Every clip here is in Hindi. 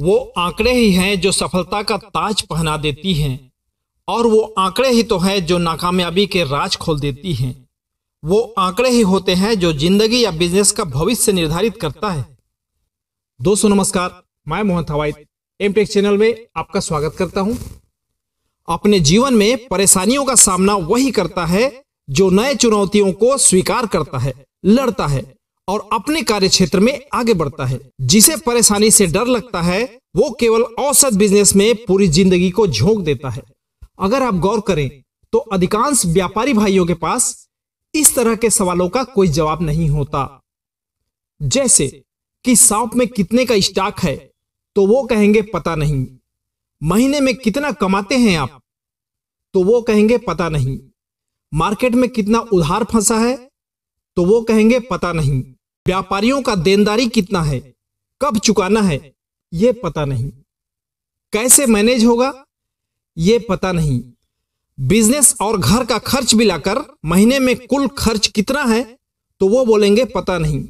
वो आंकड़े ही हैं जो सफलता का ताज पहना देती हैं और वो आंकड़े ही तो हैं जो नाकामयाबी के राज खोल देती हैं वो आंकड़े ही होते हैं जो जिंदगी या बिजनेस का भविष्य निर्धारित करता है दोस्तों नमस्कार मैं मोहन एम एमटेक चैनल में आपका स्वागत करता हूं अपने जीवन में परेशानियों का सामना वही करता है जो नए चुनौतियों को स्वीकार करता है लड़ता है और अपने कार्य क्षेत्र में आगे बढ़ता है जिसे परेशानी से डर लगता है वो केवल औसत बिजनेस में पूरी जिंदगी को झोंक देता है अगर आप गौर करें तो अधिकांश व्यापारी भाइयों के पास इस तरह के सवालों का कोई जवाब नहीं होता जैसे कि शॉप में कितने का स्टॉक है तो वो कहेंगे पता नहीं महीने में कितना कमाते हैं आप तो वो कहेंगे पता नहीं मार्केट में कितना उधार फंसा है तो वो कहेंगे पता नहीं व्यापारियों का देनदारी कितना है कब चुकाना है यह पता नहीं कैसे मैनेज होगा यह पता नहीं बिजनेस और घर का खर्च मिलाकर महीने में कुल खर्च कितना है तो वो बोलेंगे पता नहीं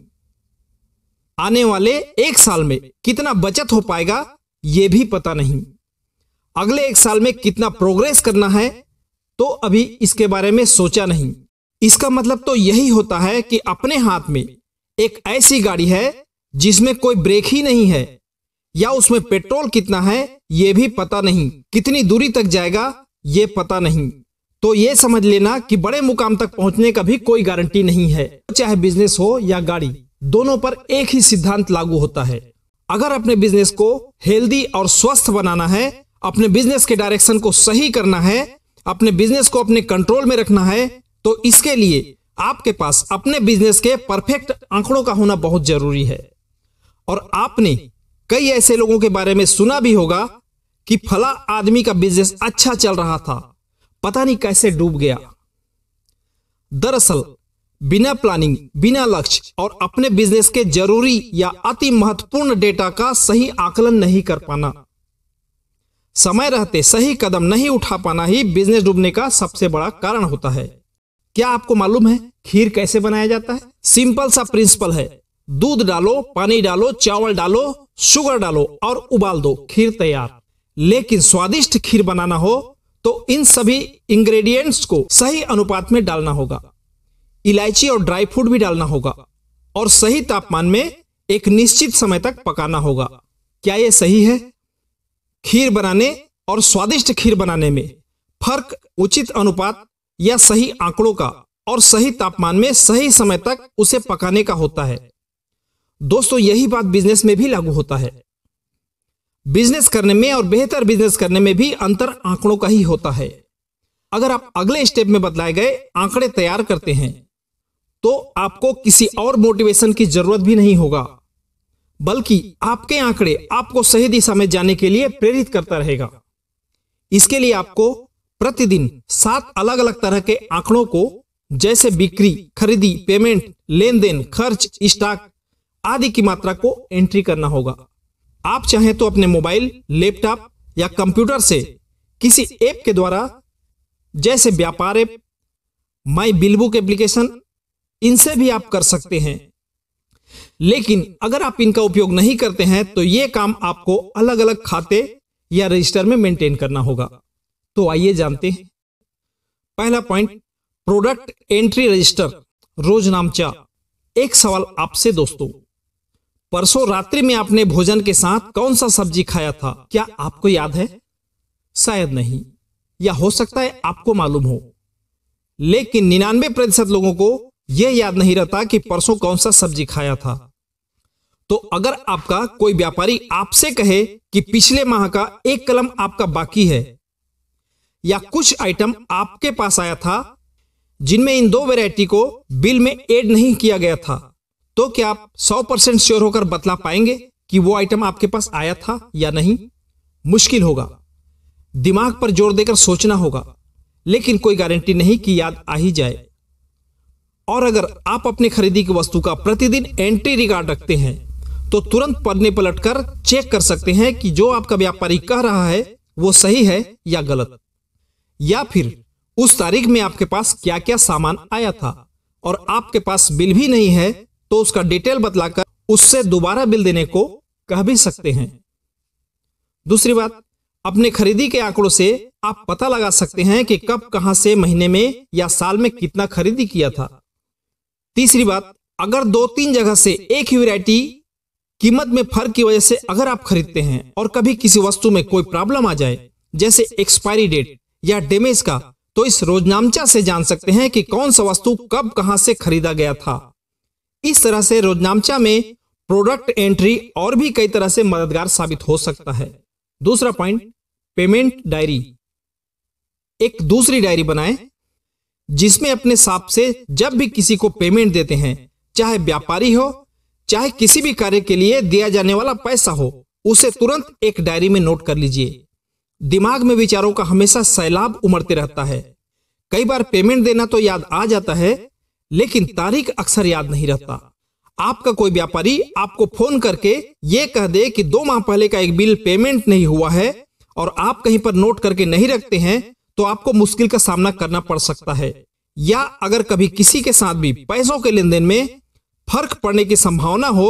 आने वाले एक साल में कितना बचत हो पाएगा यह भी पता नहीं अगले एक साल में कितना प्रोग्रेस करना है तो अभी इसके बारे में सोचा नहीं इसका मतलब तो यही होता है कि अपने हाथ में एक ऐसी गाड़ी है जिसमें कोई ब्रेक ही नहीं है या उसमें पेट्रोल कितना है ये भी पता नहीं कितनी दूरी तक जाएगा ये पता नहीं तो ये समझ लेना कि बड़े मुकाम तक पहुंचने का भी कोई गारंटी नहीं है चाहे बिजनेस हो या गाड़ी दोनों पर एक ही सिद्धांत लागू होता है अगर अपने बिजनेस को हेल्दी और स्वस्थ बनाना है अपने बिजनेस के डायरेक्शन को सही करना है अपने बिजनेस को अपने कंट्रोल में रखना है तो इसके लिए आपके पास अपने बिजनेस के परफेक्ट आंकड़ों का होना बहुत जरूरी है और आपने कई ऐसे लोगों के बारे में सुना भी होगा कि फला आदमी का बिजनेस अच्छा चल रहा था पता नहीं कैसे डूब गया दरअसल बिना प्लानिंग बिना लक्ष्य और अपने बिजनेस के जरूरी या अति महत्वपूर्ण डेटा का सही आकलन नहीं कर पाना समय रहते सही कदम नहीं उठा पाना ही बिजनेस डूबने का सबसे बड़ा कारण होता है क्या आपको मालूम है खीर कैसे बनाया जाता है सिंपल सा प्रिंसिपल है दूध डालो पानी डालो चावल डालो शुगर डालो और उबाल दो खीर तैयार लेकिन स्वादिष्ट खीर बनाना हो तो इन सभी इंग्रेडिएंट्स को सही अनुपात में डालना होगा इलायची और ड्राई फ्रूट भी डालना होगा और सही तापमान में एक निश्चित समय तक पकाना होगा क्या यह सही है खीर बनाने और स्वादिष्ट खीर बनाने में फर्क उचित अनुपात या सही आंकड़ों का और सही तापमान में सही समय तक उसे पकाने का होता है दोस्तों यही बात बिजनेस में भी लागू होता है बिजनेस करने में और बेहतर बिजनेस करने में भी अंतर आंकड़ों का ही होता है अगर आप अगले स्टेप में बदलाए गए आंकड़े तैयार करते हैं तो आपको किसी और मोटिवेशन की जरूरत भी नहीं होगा बल्कि आपके आंकड़े आपको सही दिशा में जाने के लिए प्रेरित करता रहेगा इसके लिए आपको प्रतिदिन सात अलग अलग तरह के आंकड़ों को जैसे बिक्री खरीदी पेमेंट लेन देन खर्च स्टॉक आदि की मात्रा को एंट्री करना होगा आप चाहें तो अपने मोबाइल लैपटॉप या कंप्यूटर से किसी ऐप के द्वारा जैसे व्यापार ऐप माई बिलबुक एप्लीकेशन इनसे भी आप कर सकते हैं लेकिन अगर आप इनका उपयोग नहीं करते हैं तो ये काम आपको अलग अलग खाते या रजिस्टर में मेंटेन करना होगा तो आइए जानते हैं पहला पॉइंट प्रोडक्ट एंट्री रजिस्टर रोज नामचा एक सवाल आपसे दोस्तों परसों रात्रि में आपने भोजन के साथ कौन सा सब्जी खाया था क्या आपको याद है शायद नहीं या हो सकता है आपको मालूम हो लेकिन निन्यानवे प्रतिशत लोगों को यह याद नहीं रहता कि परसों कौन सा सब्जी खाया था तो अगर आपका कोई व्यापारी आपसे कहे कि पिछले माह का एक कलम आपका बाकी है या कुछ आइटम आपके पास आया था जिनमें इन दो वैरायटी को बिल में एड नहीं किया गया था तो क्या आप 100 परसेंट श्योर होकर बतला पाएंगे कि वो आइटम आपके पास आया था या नहीं मुश्किल होगा दिमाग पर जोर देकर सोचना होगा लेकिन कोई गारंटी नहीं कि याद आ ही जाए और अगर आप अपनी खरीदी की वस्तु का प्रतिदिन एंट्री रिकॉर्ड रखते हैं तो तुरंत पन्ने पलटकर चेक कर सकते हैं कि जो आपका व्यापारी कह रहा है वो सही है या गलत या फिर उस तारीख में आपके पास क्या क्या सामान आया था और आपके पास बिल भी नहीं है तो उसका डिटेल बतलाकर उससे दोबारा बिल देने को कह भी सकते हैं दूसरी बात अपने खरीदी के आंकड़ों से आप पता लगा सकते हैं कि कब कहां से महीने में या साल में कितना खरीदी किया था तीसरी बात अगर दो तीन जगह से एक ही वैरायटी कीमत में फर्क की वजह से अगर आप खरीदते हैं और कभी किसी वस्तु में कोई प्रॉब्लम आ जाए जैसे एक्सपायरी डेट या डेमेज का तो इस रोजनामचा से जान सकते हैं कि कौन सा वस्तु कब कहां से खरीदा गया था इस तरह से रोजनामचा में प्रोडक्ट एंट्री और भी कई तरह से मददगार साबित हो सकता है दूसरा पॉइंट पेमेंट डायरी एक दूसरी डायरी बनाएं जिसमें अपने साप से जब भी किसी को पेमेंट देते हैं चाहे व्यापारी हो चाहे किसी भी कार्य के लिए दिया जाने वाला पैसा हो उसे तुरंत एक डायरी में नोट कर लीजिए दिमाग में विचारों का हमेशा सैलाब उमड़ते रहता है कई बार पेमेंट देना तो याद आ जाता है लेकिन तारीख अक्सर याद नहीं रहता आपका कोई व्यापारी आपको फोन करके ये कह दे कि दो माह पहले का एक बिल पेमेंट नहीं हुआ है और आप कहीं पर नोट करके नहीं रखते हैं तो आपको मुश्किल का सामना करना पड़ सकता है या अगर कभी किसी के साथ भी पैसों के लेन देन में फर्क पड़ने की संभावना हो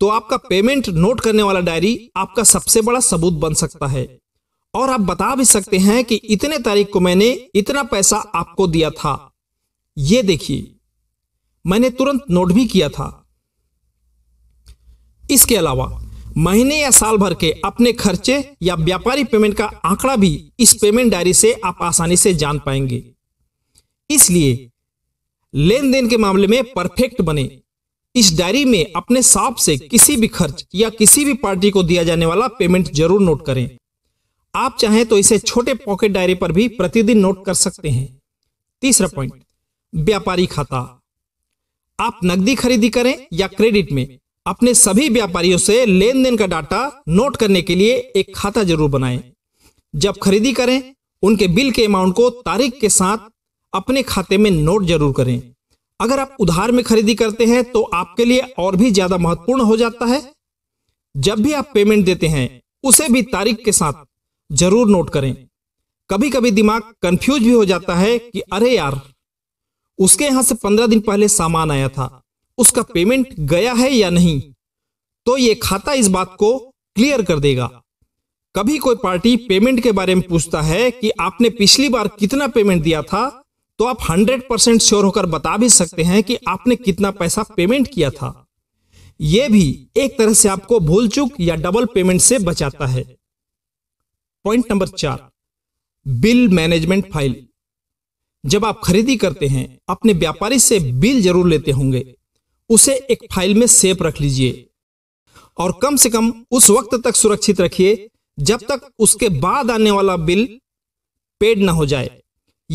तो आपका पेमेंट नोट करने वाला डायरी आपका सबसे बड़ा सबूत बन सकता है और आप बता भी सकते हैं कि इतने तारीख को मैंने इतना पैसा आपको दिया था ये देखिए मैंने तुरंत नोट भी किया था इसके अलावा महीने या साल भर के अपने खर्चे या व्यापारी पेमेंट का आंकड़ा भी इस पेमेंट डायरी से आप आसानी से जान पाएंगे इसलिए लेन देन के मामले में परफेक्ट बने इस डायरी में अपने साफ से किसी भी खर्च या किसी भी पार्टी को दिया जाने वाला पेमेंट जरूर नोट करें आप चाहें तो इसे छोटे पॉकेट डायरी पर भी प्रतिदिन नोट कर सकते हैं तीसरा पॉइंट व्यापारी खाता आप नकदी खरीदी करें या क्रेडिट में अपने सभी व्यापारियों से लेन देन का डाटा नोट करने के लिए एक खाता जरूर बनाएं जब खरीदी करें उनके बिल के अमाउंट को तारीख के साथ अपने खाते में नोट जरूर करें अगर आप उधार में खरीदी करते हैं तो आपके लिए और भी ज्यादा महत्वपूर्ण हो जाता है जब भी आप पेमेंट देते हैं उसे भी तारीख के साथ जरूर नोट करें कभी कभी दिमाग कंफ्यूज भी हो जाता है कि अरे यार उसके यहां से पंद्रह दिन पहले सामान आया था उसका पेमेंट गया है या नहीं तो ये खाता इस बात को क्लियर कर देगा कभी कोई पार्टी पेमेंट के बारे में पूछता है कि आपने पिछली बार कितना पेमेंट दिया था तो आप 100 परसेंट श्योर होकर बता भी सकते हैं कि आपने कितना पैसा पेमेंट किया था यह भी एक तरह से आपको भूल चूक या डबल पेमेंट से बचाता है पॉइंट नंबर चार बिल मैनेजमेंट फाइल जब आप खरीदी करते हैं अपने व्यापारी से बिल जरूर लेते होंगे उसे एक फाइल में सेव रख लीजिए और कम से कम उस वक्त तक सुरक्षित रखिए जब तक उसके बाद आने वाला बिल पेड ना हो जाए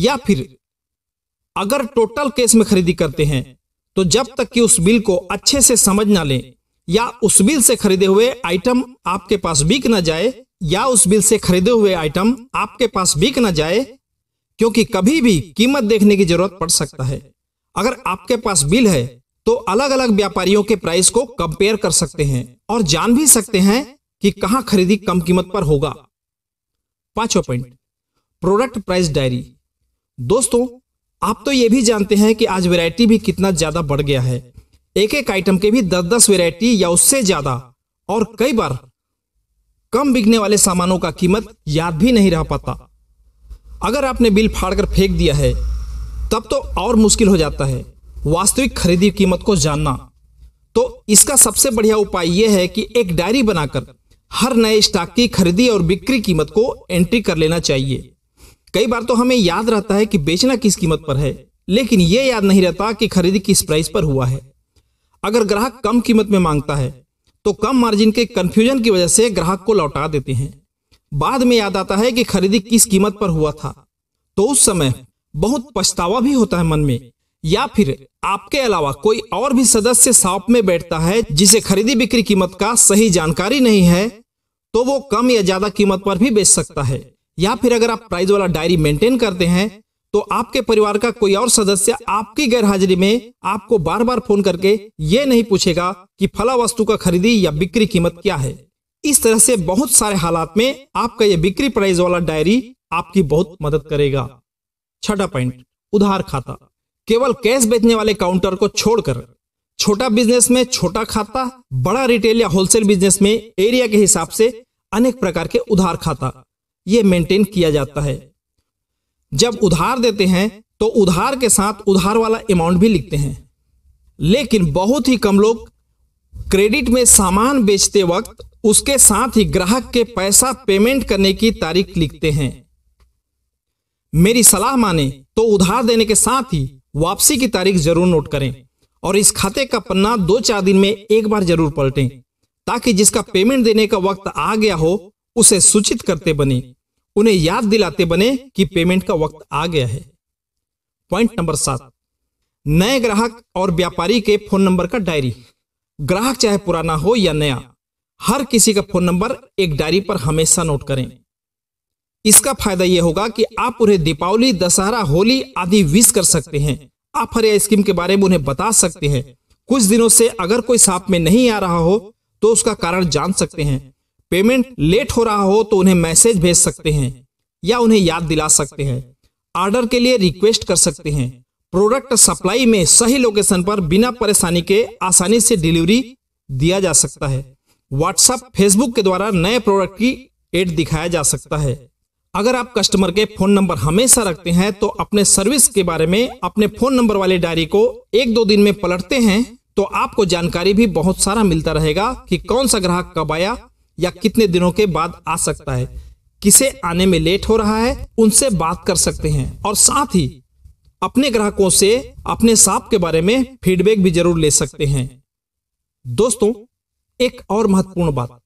या फिर अगर टोटल केस में खरीदी करते हैं तो जब तक कि उस बिल को अच्छे से समझ ना लें या उस बिल से खरीदे हुए आइटम आपके पास बिक ना जाए या उस बिल से खरीदे हुए आइटम आपके पास बिक न जाए क्योंकि कभी भी कीमत देखने की जरूरत पड़ सकता है अगर आपके पास बिल है तो अलग अलग व्यापारियों के प्राइस को कंपेयर कर सकते हैं और जान भी सकते हैं कि कहां खरीदी कम कीमत पर होगा पांचवा पॉइंट प्रोडक्ट प्राइस डायरी दोस्तों आप तो यह भी जानते हैं कि आज वैरायटी भी कितना ज्यादा बढ़ गया है एक एक आइटम के भी दस दस वेरायटी या उससे ज्यादा और कई बार कम बिकने वाले सामानों का कीमत याद भी नहीं रह पाता अगर आपने बिल फाड़कर फेंक दिया है तब तो और मुश्किल हो जाता है वास्तविक खरीदी कीमत को जानना तो इसका सबसे बढ़िया उपाय यह है कि एक डायरी बनाकर हर नए स्टॉक की खरीदी और बिक्री कीमत को एंट्री कर लेना चाहिए कई बार तो हमें याद रहता है कि बेचना किस कीमत पर है लेकिन यह याद नहीं रहता कि खरीदी किस प्राइस पर हुआ है अगर ग्राहक कम कीमत में मांगता है तो कम मार्जिन के कन्फ्यूजन की वजह से ग्राहक को लौटा देते हैं बाद में याद आता है कि खरीदी किस कीमत पर हुआ था तो उस समय बहुत पछतावा भी होता है मन में या फिर आपके अलावा कोई और भी सदस्य शॉप में बैठता है जिसे खरीदी बिक्री कीमत का सही जानकारी नहीं है तो वो कम या ज्यादा कीमत पर भी बेच सकता है या फिर अगर आप प्राइस वाला डायरी मेंटेन करते हैं तो आपके परिवार का कोई और सदस्य आपकी गैरहाजिरी में आपको बार बार फोन करके ये नहीं पूछेगा कि फला वस्तु का खरीदी या बिक्री कीमत क्या है इस तरह से बहुत सारे हालात में आपका यह बिक्री प्राइस वाला डायरी आपकी बहुत मदद करेगा छठा पॉइंट उधार खाता केवल कैश बेचने वाले काउंटर को छोड़कर छोटा बिजनेस में छोटा खाता बड़ा रिटेल या होलसेल बिजनेस में एरिया के हिसाब से अनेक प्रकार के उधार खाता ये मेंटेन किया जाता है जब उधार देते हैं तो उधार के साथ उधार वाला अमाउंट भी लिखते हैं लेकिन बहुत ही कम लोग क्रेडिट में सामान बेचते वक्त उसके साथ ही ग्राहक के पैसा पेमेंट करने की तारीख लिखते हैं मेरी सलाह माने तो उधार देने के साथ ही वापसी की तारीख जरूर नोट करें और इस खाते का पन्ना दो चार दिन में एक बार जरूर पलटें ताकि जिसका पेमेंट देने का वक्त आ गया हो उसे सूचित करते बने उन्हें याद दिलाते बने कि पेमेंट का वक्त आ गया है पॉइंट नंबर सात नए ग्राहक और व्यापारी के फोन नंबर का डायरी ग्राहक चाहे पुराना हो या नया हर किसी का फोन नंबर एक डायरी पर हमेशा नोट करें इसका फायदा यह होगा कि आप उन्हें दीपावली दशहरा होली आदि विश कर सकते हैं आप हर स्कीम के बारे में उन्हें बता सकते हैं कुछ दिनों से अगर कोई साफ में नहीं आ रहा हो तो उसका कारण जान सकते हैं पेमेंट लेट हो रहा हो तो उन्हें मैसेज भेज सकते हैं या उन्हें याद दिला सकते हैं ऑर्डर के लिए रिक्वेस्ट कर सकते हैं प्रोडक्ट सप्लाई में सही लोकेशन पर बिना परेशानी के आसानी से डिलीवरी दिया जा सकता है व्हाट्सएप फेसबुक के द्वारा नए प्रोडक्ट की एड दिखाया जा सकता है अगर आप कस्टमर के फोन नंबर हमेशा रखते हैं तो अपने सर्विस के बारे में अपने फोन नंबर वाले डायरी को एक दो दिन में पलटते हैं तो आपको जानकारी भी बहुत सारा मिलता रहेगा कि कौन सा ग्राहक कब आया या कितने दिनों के बाद आ सकता है किसे आने में लेट हो रहा है उनसे बात कर सकते हैं और साथ ही अपने ग्राहकों से अपने साप के बारे में फीडबैक भी जरूर ले सकते हैं दोस्तों एक और महत्वपूर्ण बात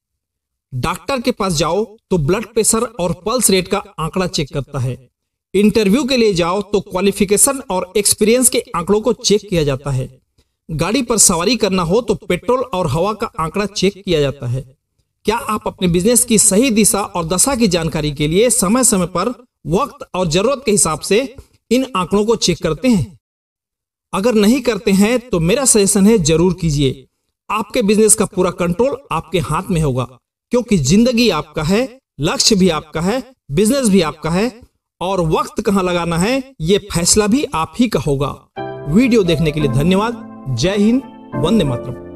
डॉक्टर के पास जाओ तो ब्लड प्रेशर और पल्स रेट का आंकड़ा चेक करता है इंटरव्यू के लिए जाओ तो क्वालिफिकेशन और एक्सपीरियंस के आंकड़ों को चेक किया जाता है गाड़ी पर सवारी करना हो तो पेट्रोल और हवा का आंकड़ा चेक किया जाता है क्या आप अपने बिजनेस की सही दिशा और दशा की जानकारी के लिए समय समय पर वक्त और जरूरत के हिसाब से इन आंकड़ों को चेक करते हैं अगर नहीं करते हैं तो मेरा सजेशन है जरूर कीजिए आपके बिजनेस का पूरा कंट्रोल आपके हाथ में होगा क्योंकि जिंदगी आपका है लक्ष्य भी आपका है बिजनेस भी आपका है और वक्त कहाँ लगाना है ये फैसला भी आप ही का होगा वीडियो देखने के लिए धन्यवाद जय हिंद वंदे मातरम